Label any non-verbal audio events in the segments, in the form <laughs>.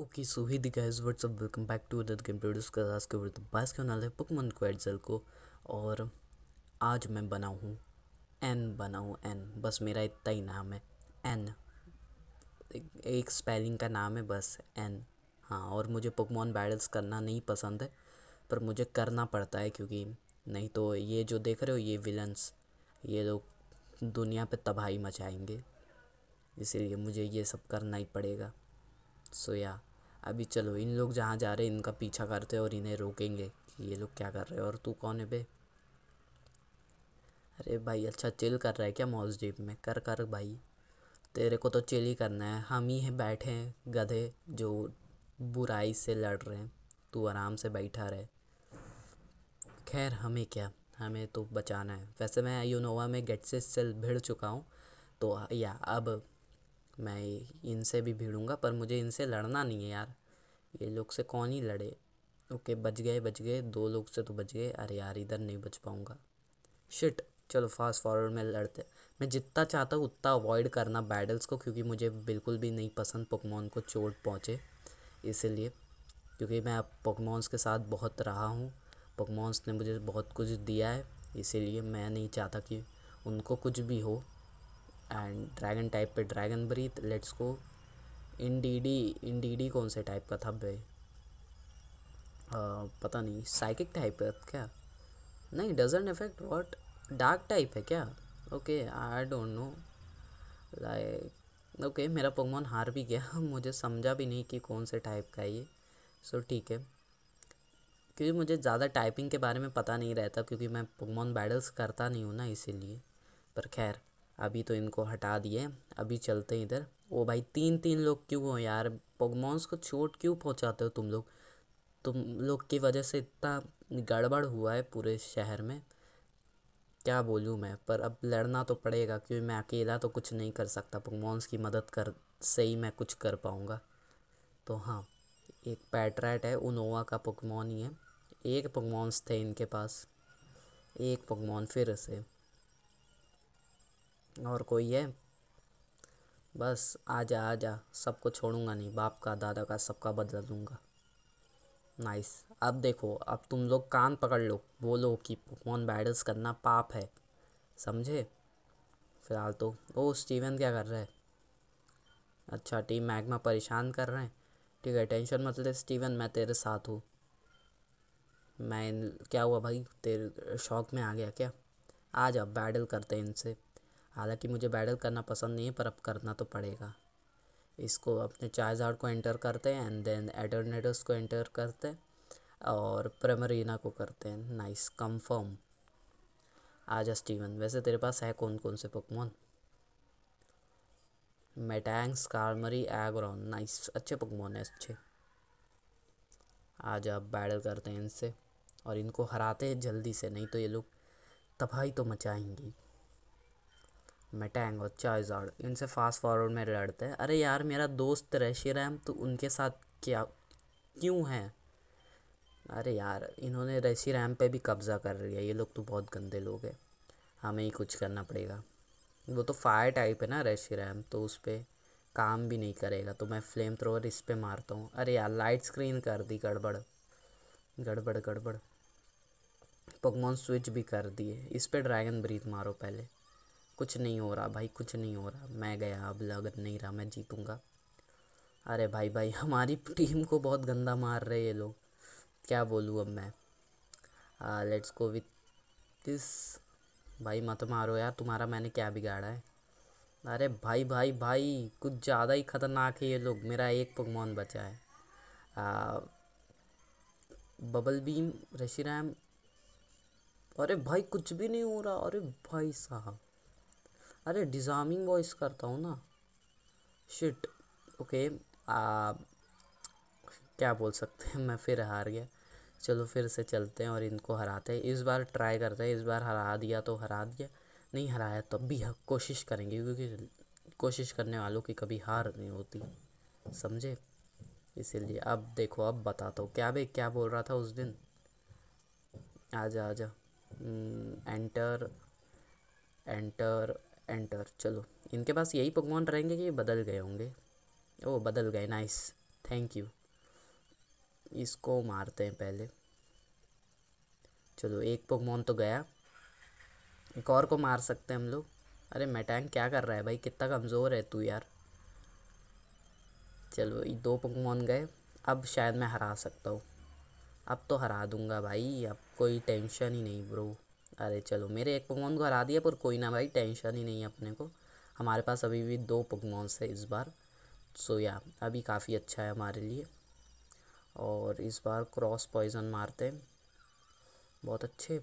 Okay so hi guys what's up welcome back to other game produce का आज के word बास का नाल है पकमन क्वेडजल को और आज मैं बना हूँ एन बना हूँ एन बस मेरा इतना ही नाम है एन एक, एक स्पेलिंग का नाम है बस एन हाँ और मुझे पकमॉन बैडल्स करना नहीं पसंद है पर मुझे करना पड़ता है क्योंकि नहीं तो ये जो देख रहे हो ये विलन्स ये लोग दुनिया पे तबाही मचाएंगे इसीलिए मुझे ये सब करना ही पड़ेगा सो या अभी चलो इन लोग जहाँ जा रहे हैं इनका पीछा करते हैं और इन्हें रोकेंगे कि ये लोग क्या कर रहे हैं और तू कौन है बे अरे भाई अच्छा चिल कर रहा है क्या मॉल्स डीप में कर कर भाई तेरे को तो चिल ही करना है हम ही हैं बैठे हैं गधे जो बुराई से लड़ रहे हैं तू आराम से बैठा रहे खैर हमें क्या हमें तो बचाना है वैसे मैं यूनोवा में गेट से सेल भिड़ चुका हूँ तो या अब मैं इनसे भी भिड़ूँगा पर मुझे इनसे लड़ना नहीं है यार ये लोग से कौन ही लड़े ओके बच गए बच गए दो लोग से तो बच गए अरे यार इधर नहीं बच पाऊँगा शिट चलो फास्ट फॉरवर्ड में लड़ते मैं जितना चाहता हूँ उतना अवॉइड करना बैटल्स को क्योंकि मुझे बिल्कुल भी नहीं पसंद पोकमॉन को चोट पहुँचे इसीलिए क्योंकि मैं अब पोकमॉन्स के साथ बहुत रहा हूँ पोकमॉन्स ने मुझे बहुत कुछ दिया है इसीलिए मैं नहीं चाहता कि उनको कुछ भी हो एंड ड्रैगन टाइप पे ड्रैगन ब्रीथ लेट्स गो इन डी डी इन डी डी कौन से टाइप का था भाई पता नहीं साइकिक टाइप है क्या नहीं doesn't effect what dark type है क्या okay I don't know like okay मेरा पोगमोन हार भी गया <laughs> मुझे समझा भी नहीं कि कौन से टाइप का ये सो so, ठीक है क्योंकि मुझे ज़्यादा टाइपिंग के बारे में पता नहीं रहता क्योंकि मैं पोगमोन बैडल्स करता नहीं हूँ ना इसीलिए पर खैर अभी तो इनको हटा दिए अभी चलते हैं इधर ओ भाई तीन तीन लोग क्यों हो यार पोगमॉन्स को चोट क्यों पहुंचाते हो तुम लोग तुम लोग की वजह से इतना गड़बड़ हुआ है पूरे शहर में क्या बोलूँ मैं पर अब लड़ना तो पड़ेगा क्योंकि मैं अकेला तो कुछ नहीं कर सकता पोगमोन्स की मदद कर से ही मैं कुछ कर पाऊँगा तो हाँ एक पैट्राइट है उनोवा का पोगमोन ही है एक पोगमोन्स थे इनके पास एक पोगमोन फिर से और कोई है बस आ जा आ जा सबको छोड़ूंगा नहीं बाप का दादा का सबका बदला दूंगा नाइस अब देखो अब तुम लोग कान पकड़ लो बोलो कि पोकेमॉन बैडल्स करना पाप है समझे फिलहाल तो ओ स्टीवन क्या कर रहा है अच्छा टीम मैग्मा परेशान कर रहे हैं ठीक है टेंशन मत ले स्टीवन मैं तेरे साथ हूँ मैं क्या हुआ भाई तेरे शौक में आ गया क्या आ जा बैडल करते हैं इनसे हालांकि मुझे बैटल करना पसंद नहीं है पर अब करना तो पड़ेगा इसको अपने चार्जार्ड को एंटर करते हैं एंड देन एडरनेडस को एंटर करते हैं और प्रेमरीना को करते हैं नाइस कंफर्म आज स्टीवन वैसे तेरे पास है कौन कौन से पकवान मेटैंग स्कारमरी एग्रॉन नाइस अच्छे पकवान है अच्छे आज आप बैटल करते हैं इनसे और इनको हराते हैं जल्दी से नहीं तो ये लोग तबाही तो मचाएंगी मेटैंग और इनसे फास्ट फॉरवर्ड में लड़ते हैं अरे यार मेरा दोस्त रैम तो उनके साथ क्या क्यों है अरे यार इन्होंने रेशी रैम पे भी कब्ज़ा कर लिया ये लोग तो बहुत गंदे लोग हैं हमें ही कुछ करना पड़ेगा वो तो फायर टाइप है ना रेशी रैम तो उस पर काम भी नहीं करेगा तो मैं फ्लेम थ्रोवर इस पर मारता हूँ अरे यार लाइट स्क्रीन कर दी गड़बड़ गड़बड़ गड़बड़ पकमोन स्विच भी कर दिए इस पर ड्रैगन ब्रीथ मारो पहले कुछ नहीं हो रहा भाई कुछ नहीं हो रहा मैं गया अब लग नहीं रहा मैं जीतूंगा अरे भाई भाई हमारी टीम को बहुत गंदा मार रहे ये लोग क्या बोलूँ अब मैं लेट्स गो विथ दिस भाई मत मारो यार तुम्हारा मैंने क्या बिगाड़ा है अरे भाई भाई भाई कुछ ज़्यादा ही ख़तरनाक है ये लोग मेरा एक पकवान बचा है आ, बबल बीम रैम अरे भाई कुछ भी नहीं हो रहा अरे भाई साहब अरे डिजामिंग वॉइस करता हूँ ना शिट ओके आ, क्या बोल सकते हैं <laughs> मैं फिर हार गया चलो फिर से चलते हैं और इनको हराते हैं इस बार ट्राई करते हैं इस बार हरा दिया तो हरा दिया नहीं हराया तब तो भी कोशिश करेंगे क्योंकि कोशिश करने वालों की कभी हार नहीं होती समझे इसीलिए अब देखो अब बताता हूँ क्या भाई क्या बोल रहा था उस दिन आजा आजा एंटर हम्म, एंटर एंटर चलो इनके पास यही पकवान रहेंगे कि बदल गए होंगे ओ बदल गए नाइस थैंक यू इसको मारते हैं पहले चलो एक पकवान तो गया एक और को मार सकते हैं हम लोग अरे मैटैंग क्या कर रहा है भाई कितना कमज़ोर है तू यार चलो ये दो पकवान गए अब शायद मैं हरा सकता हूँ अब तो हरा दूंगा भाई अब कोई टेंशन ही नहीं ब्रो अरे चलो मेरे एक पकवान को हरा दिया पर कोई ना भाई टेंशन ही नहीं है अपने को हमारे पास अभी भी दो पकवान्स है इस बार सो या अभी काफ़ी अच्छा है हमारे लिए और इस बार क्रॉस पॉइजन मारते हैं बहुत अच्छे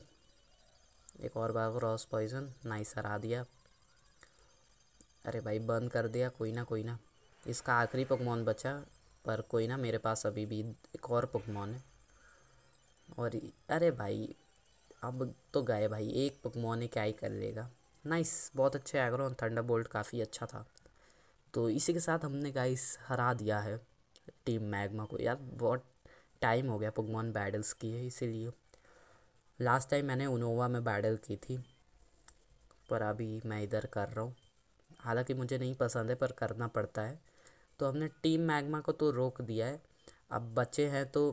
एक और बार क्रॉस पॉइजन नाइस हरा दिया अरे भाई बंद कर दिया कोई ना कोई ना इसका आखिरी पकवान बचा पर कोई ना मेरे पास अभी भी एक और पकवान है और अरे भाई अब तो गए भाई एक पकमोने क्या ही कर लेगा नाइस बहुत अच्छे एग्रो और थंडर बोल्ट काफ़ी अच्छा था तो इसी के साथ हमने गाइस हरा दिया है टीम मैग्मा को यार बहुत टाइम हो गया पकमोन बैडल्स की है इसीलिए लास्ट टाइम मैंने उनोवा में बैडल की थी पर अभी मैं इधर कर रहा हूँ हालांकि मुझे नहीं पसंद है पर करना पड़ता है तो हमने टीम मैग्मा को तो रोक दिया है अब बचे हैं तो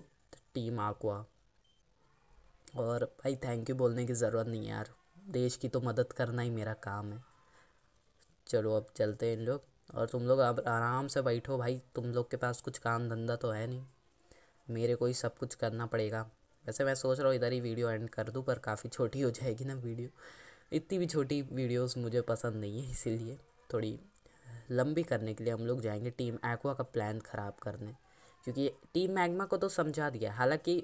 टीम आकुआ और भाई थैंक यू बोलने की ज़रूरत नहीं है यार देश की तो मदद करना ही मेरा काम है चलो अब चलते हैं इन लोग और तुम लोग अब आराम से बैठो भाई तुम लोग के पास कुछ काम धंधा तो है नहीं मेरे को ही सब कुछ करना पड़ेगा वैसे मैं सोच रहा हूँ इधर ही वीडियो एंड कर दूँ पर काफ़ी छोटी हो जाएगी ना वीडियो इतनी भी छोटी वीडियोस मुझे पसंद नहीं है इसीलिए थोड़ी लंबी करने के लिए हम लोग जाएंगे टीम एक्वा का प्लान ख़राब करने क्योंकि टीम मैग्मा को तो समझा दिया हालांकि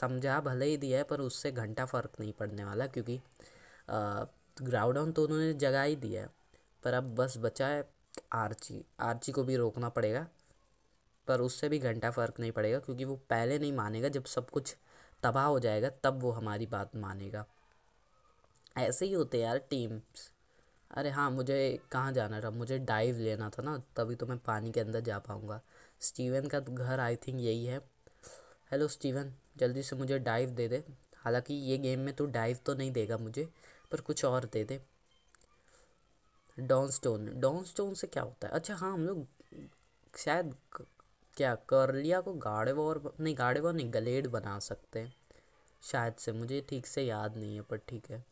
समझा भले ही दिया है पर उससे घंटा फ़र्क नहीं पड़ने वाला क्योंकि ग्राउंड ऑन तो उन्होंने जगा ही दिया है पर अब बस बचा है आर्ची आर्ची को भी रोकना पड़ेगा पर उससे भी घंटा फ़र्क नहीं पड़ेगा क्योंकि वो पहले नहीं मानेगा जब सब कुछ तबाह हो जाएगा तब वो हमारी बात मानेगा ऐसे ही होते यार टीम्स अरे हाँ मुझे कहाँ जाना था मुझे डाइव लेना था ना तभी तो मैं पानी के अंदर जा पाऊँगा स्टीवन का तो घर आई थिंक यही है हेलो स्टीवन जल्दी से मुझे डाइव दे दे हालांकि ये गेम में तो डाइव तो नहीं देगा मुझे पर कुछ और दे दे डॉन स्टोन डॉन स्टोन से क्या होता है अच्छा हाँ हम लोग शायद क्या करलिया को गाड़े और नहीं गाड़े गाड़ेवॉर नहीं गलेड बना सकते हैं शायद से मुझे ठीक से याद नहीं है पर ठीक है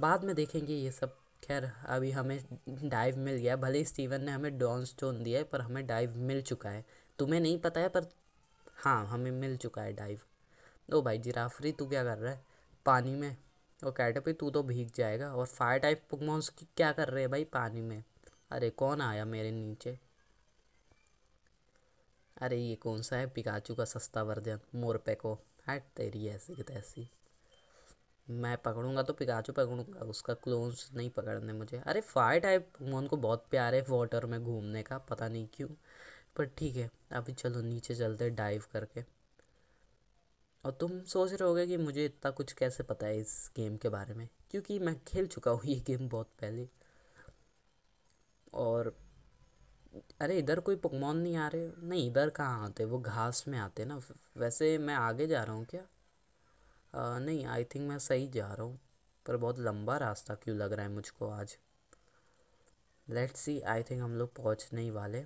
बाद में देखेंगे ये सब खैर अभी हमें डाइव मिल गया भले स्टीवन ने हमें डॉन स्टोन दिया है पर हमें डाइव मिल चुका है तुम्हें नहीं पता है पर हाँ हमें मिल चुका है डाइव ओ भाई जिराफरी तू क्या कर रहा है पानी में और पे तू तो भीग जाएगा और फायर टाइप पुकमॉन्स की क्या कर रहे हैं भाई पानी में अरे कौन आया मेरे नीचे अरे ये कौन सा है पिकाचू का सस्ता वर्जन को हट तेरी ऐसी तैसी मैं पकड़ूंगा तो पिकाचू पकड़ूंगा उसका क्लोन्स नहीं पकड़ने मुझे अरे फायर टाइप मोहन को बहुत प्यार है वाटर में घूमने का पता नहीं क्यों पर ठीक है अभी चलो नीचे चलते डाइव करके और तुम सोच रहे होगे कि मुझे इतना कुछ कैसे पता है इस गेम के बारे में क्योंकि मैं खेल चुका हूँ ये गेम बहुत पहले और अरे इधर कोई पकमान नहीं आ रहे नहीं इधर कहाँ आते वो घास में आते ना वैसे मैं आगे जा रहा हूँ क्या आ, नहीं आई थिंक मैं सही जा रहा हूँ पर बहुत लंबा रास्ता क्यों लग रहा है मुझको आज लेट्स सी आई थिंक हम लोग पहुँचने ही वाले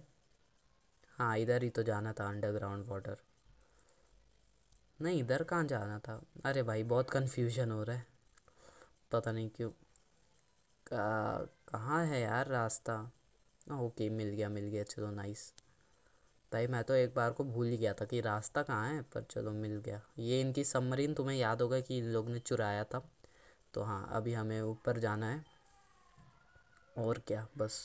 हाँ इधर ही तो जाना था अंडरग्राउंड वाटर नहीं इधर कहाँ जाना था अरे भाई बहुत कन्फ्यूजन हो रहा है पता नहीं क्यों कहाँ है यार रास्ता ओके मिल गया मिल गया चलो नाइस भाई मैं तो एक बार को भूल ही गया था कि रास्ता कहाँ है पर चलो मिल गया ये इनकी सबमरीन तुम्हें याद होगा कि इन लोग ने चुराया था तो हाँ अभी हमें ऊपर जाना है और क्या बस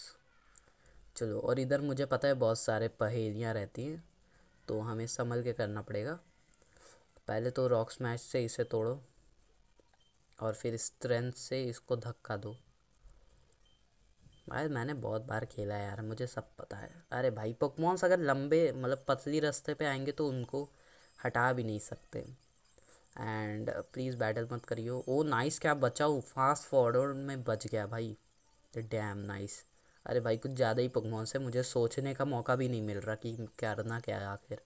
चलो और इधर मुझे पता है बहुत सारे पहेलियाँ रहती हैं तो हमें संभल के करना पड़ेगा पहले तो रॉक स्मैश से इसे तोड़ो और फिर स्ट्रेंथ से इसको धक्का दो भाई मैंने बहुत बार खेला है यार मुझे सब पता है अरे भाई पकवान्स अगर लंबे मतलब पतली रास्ते पे आएंगे तो उनको हटा भी नहीं सकते एंड प्लीज़ बैटल मत करियो ओ oh, नाइस क्या हूँ फास्ट फॉरवर्ड में बच गया भाई डैम नाइस अरे भाई कुछ ज़्यादा ही पकवान है मुझे सोचने का मौका भी नहीं मिल रहा कि करना क्या आखिर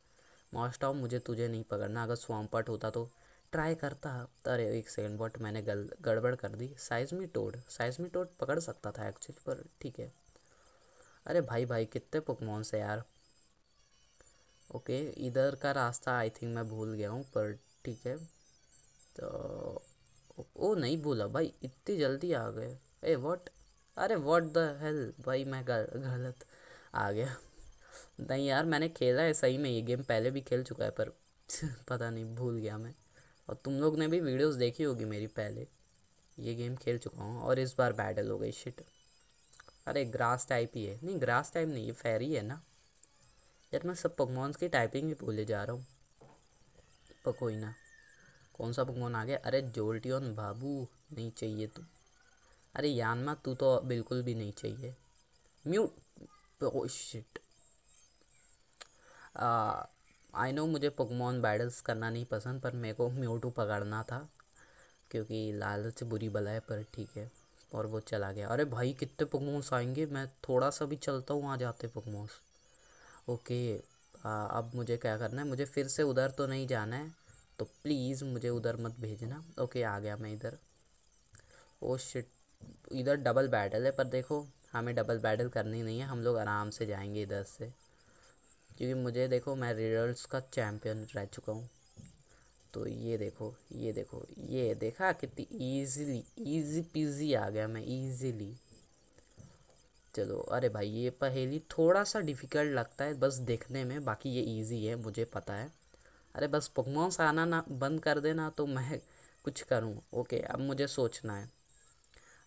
मोस्ट ऑफ मुझे तुझे नहीं पकड़ना अगर स्वाम्पट होता तो ट्राई करता अरे एक सेकेंड बट मैंने गल गड़बड़ कर दी साइज साइजमी टोड मी टोड पकड़ सकता था एक्चुअली पर ठीक है अरे भाई भाई कितने पुकमोन से यार ओके इधर का रास्ता आई थिंक मैं भूल गया हूँ पर ठीक है तो ओ नहीं भूला भाई इतनी जल्दी आ गए ए व्हाट अरे व्हाट द हेल भाई मैं गल, गलत आ गया नहीं यार मैंने खेला है सही में ये गेम पहले भी खेल चुका है पर <laughs> पता नहीं भूल गया मैं और तुम लोग ने भी वीडियोस देखी होगी मेरी पहले ये गेम खेल चुका हूँ और इस बार बैटल हो गई शिट अरे ग्रास टाइप ही है नहीं ग्रास टाइप नहीं ये फेरी है ना यार मैं सब पकवान की टाइपिंग भी भूले जा रहा हूँ पकोई ना कौन सा पकवान आ गया अरे जोल्टियन बाबू नहीं चाहिए तू तो। अरे यानमा तू तो बिल्कुल भी नहीं चाहिए mute shit oh, ah, I know मुझे पकमॉन बैडल्स करना नहीं पसंद पर मेरे को म्यूटू पकड़ना था क्योंकि लालच बुरी बला है पर ठीक है और वो चला गया अरे भाई कितने पुकमोस आएंगे मैं थोड़ा सा भी चलता हूँ आ जाते पकमोस ओके आ, अब मुझे क्या करना है मुझे फिर से उधर तो नहीं जाना है तो प्लीज़ मुझे उधर मत भेजना ओके आ गया मैं इधर ओ oh शिट इधर डबल बैटल है पर देखो हमें डबल बैटल करनी नहीं है हम लोग आराम से जाएंगे इधर से क्योंकि मुझे देखो मैं रिडल्स का चैम्पियन रह चुका हूँ तो ये देखो ये देखो ये देखा कितनी ईजिली ईजी पीजी आ गया मैं ईजीली चलो अरे भाई ये पहेली थोड़ा सा डिफ़िकल्ट लगता है बस देखने में बाकी ये इजी है मुझे पता है अरे बस पकमोस आना ना बंद कर देना तो मैं <laughs> कुछ करूँ ओके अब मुझे सोचना है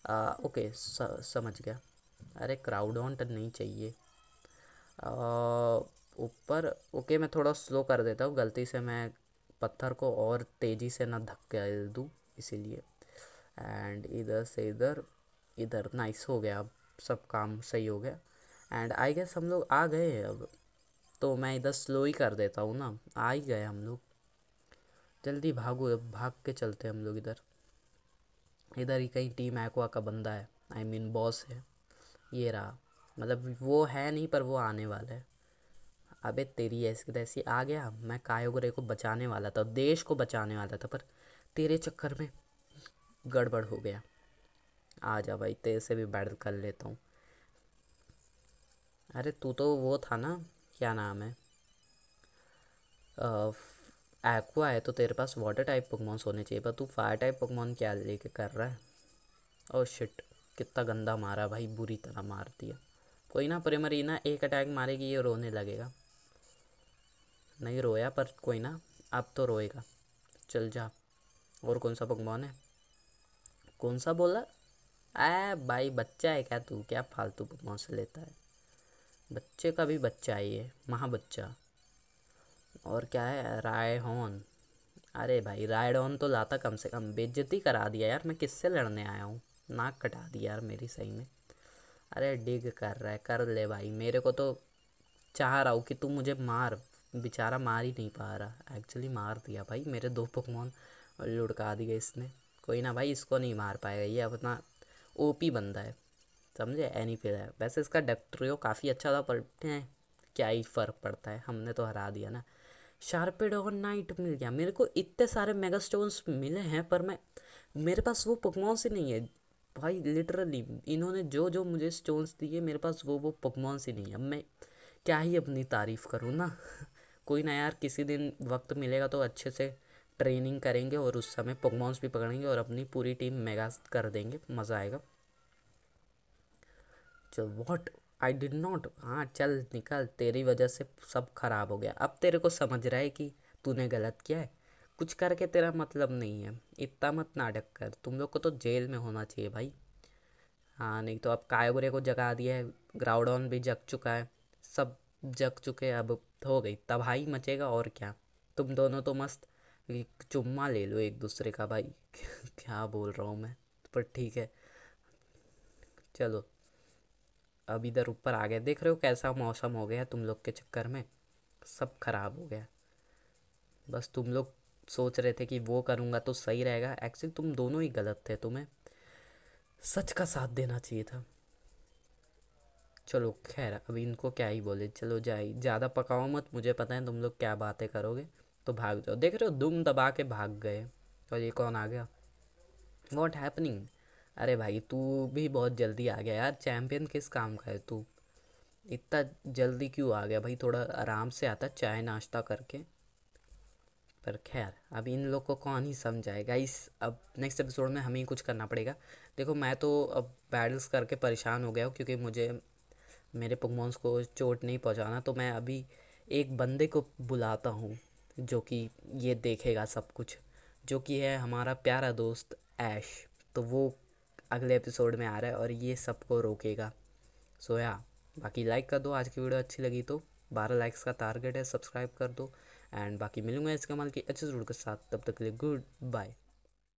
आ, ओके स, समझ गया अरे क्राउड ऑन नहीं चाहिए आ, ऊपर ओके मैं थोड़ा स्लो कर देता हूँ गलती से मैं पत्थर को और तेज़ी से ना धक्का दूँ इसीलिए एंड इधर से इधर इधर नाइस हो गया अब सब काम सही हो गया एंड आई गेस हम लोग आ गए हैं अब तो मैं इधर स्लो ही कर देता हूँ ना आ ही गए हम लोग जल्दी भागो अब भाग के चलते हम लोग इधर इधर ही कहीं टीम एक्वा का बंदा है I I mean mean, boss है ये रहा मतलब वो है नहीं पर वो आने वाला है अबे तेरी ऐसी तैसी आ गया मैं कायोगरे को बचाने वाला था देश को बचाने वाला था पर तेरे चक्कर में गड़बड़ हो गया आ जा भाई तेरे से भी बैटल कर लेता हूँ अरे तू तो वो था ना क्या नाम है एक्वा है तो तेरे पास वाटर टाइप पकमॉन्स होने चाहिए पर तू फायर टाइप पकमॉन क्या लेके कर रहा है ओ oh शिट कितना गंदा मारा भाई बुरी तरह मार दिया कोई ना ना एक अटैक मारेगी ये रोने लगेगा नहीं रोया पर कोई ना आप तो रोएगा चल जा और कौन सा पकवान है कौन सा बोला आ भाई बच्चा है क्या तू क्या फालतू पकवान से लेता है बच्चे का भी बच्चा ही है महा बच्चा और क्या है राय हॉन अरे भाई राइड होन तो लाता कम से कम बेज्जती करा दिया यार मैं किससे लड़ने आया हूँ नाक कटा दी यार मेरी सही में अरे डिग कर रहा है कर ले भाई मेरे को तो चाह रहा हूँ कि तू मुझे मार बेचारा मार ही नहीं पा रहा एक्चुअली मार दिया भाई मेरे दो पकवान लुड़का दिए इसने कोई ना भाई इसको नहीं मार पाएगा ये अपना ओपी बंदा है समझे एनी फिर है वैसे इसका हो काफ़ी अच्छा था पर हैं क्या ही फ़र्क पड़ता है हमने तो हरा दिया ना शार्पेड और नाइट मिल गया मेरे को इतने सारे मेगा स्टोन्स मिले हैं पर मैं मेरे पास वो पकवान से नहीं है भाई लिटरली इन्होंने जो जो मुझे स्टोन्स दिए मेरे पास वो वो पकवान से नहीं है अब मैं क्या ही अपनी तारीफ़ करूँ ना कोई ना यार किसी दिन वक्त मिलेगा तो अच्छे से ट्रेनिंग करेंगे और उस समय पोकमॉन्स भी पकड़ेंगे और अपनी पूरी टीम मेगा कर देंगे मज़ा आएगा चल वॉट आई डिड नॉट हाँ चल निकल तेरी वजह से सब खराब हो गया अब तेरे को समझ रहा है कि तूने गलत किया है कुछ करके तेरा मतलब नहीं है इतना मत नाटक कर तुम लोग को तो जेल में होना चाहिए भाई हाँ नहीं तो अब कायबुरे को जगा दिया है ऑन भी जग चुका है सब जग चुके अब हो गई तबाही मचेगा और क्या तुम दोनों तो मस्त चुम्मा ले लो एक दूसरे का भाई <laughs> क्या बोल रहा हूँ मैं पर ठीक है चलो अब इधर ऊपर आ गए देख रहे हो कैसा मौसम हो गया तुम लोग के चक्कर में सब खराब हो गया बस तुम लोग सोच रहे थे कि वो करूँगा तो सही रहेगा एक्चुअली तुम दोनों ही गलत थे तुम्हें सच का साथ देना चाहिए था चलो खैर अभी इनको क्या ही बोले चलो जाए ज़्यादा पकाओ मत मुझे पता है तुम लोग क्या बातें करोगे तो भाग जाओ देख रहे हो दुम दबा के भाग गए और ये कौन आ गया वॉट हैपनिंग अरे भाई तू भी बहुत जल्दी आ गया यार चैम्पियन किस काम का है तू इतना जल्दी क्यों आ गया भाई थोड़ा आराम से आता चाय नाश्ता करके पर खैर अब इन लोग को कौन ही समझाएगा इस अब नेक्स्ट एपिसोड में हमें ही कुछ करना पड़ेगा देखो मैं तो अब बैटल्स करके परेशान हो गया हूँ क्योंकि मुझे मेरे पोकमॉन्स को चोट नहीं पहुंचाना तो मैं अभी एक बंदे को बुलाता हूँ जो कि ये देखेगा सब कुछ जो कि है हमारा प्यारा दोस्त ऐश तो वो अगले एपिसोड में आ रहा है और ये सबको रोकेगा सो या बाकी लाइक कर दो आज की वीडियो अच्छी लगी तो बारह लाइक्स का टारगेट है सब्सक्राइब कर दो एंड बाकी मिलूंगा इस कमाल की अच्छे जरूर के साथ तब तक के लिए गुड बाय